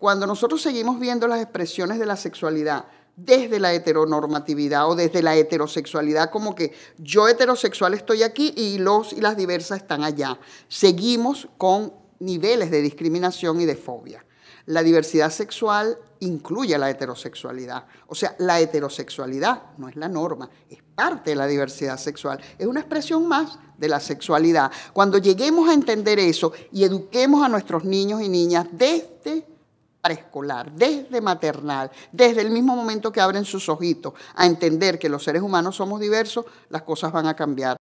Cuando nosotros seguimos viendo las expresiones de la sexualidad desde la heteronormatividad o desde la heterosexualidad, como que yo heterosexual estoy aquí y los y las diversas están allá, seguimos con niveles de discriminación y de fobia. La diversidad sexual incluye la heterosexualidad. O sea, la heterosexualidad no es la norma, es parte de la diversidad sexual, es una expresión más de la sexualidad. Cuando lleguemos a entender eso y eduquemos a nuestros niños y niñas desde escolar desde maternal, desde el mismo momento que abren sus ojitos, a entender que los seres humanos somos diversos, las cosas van a cambiar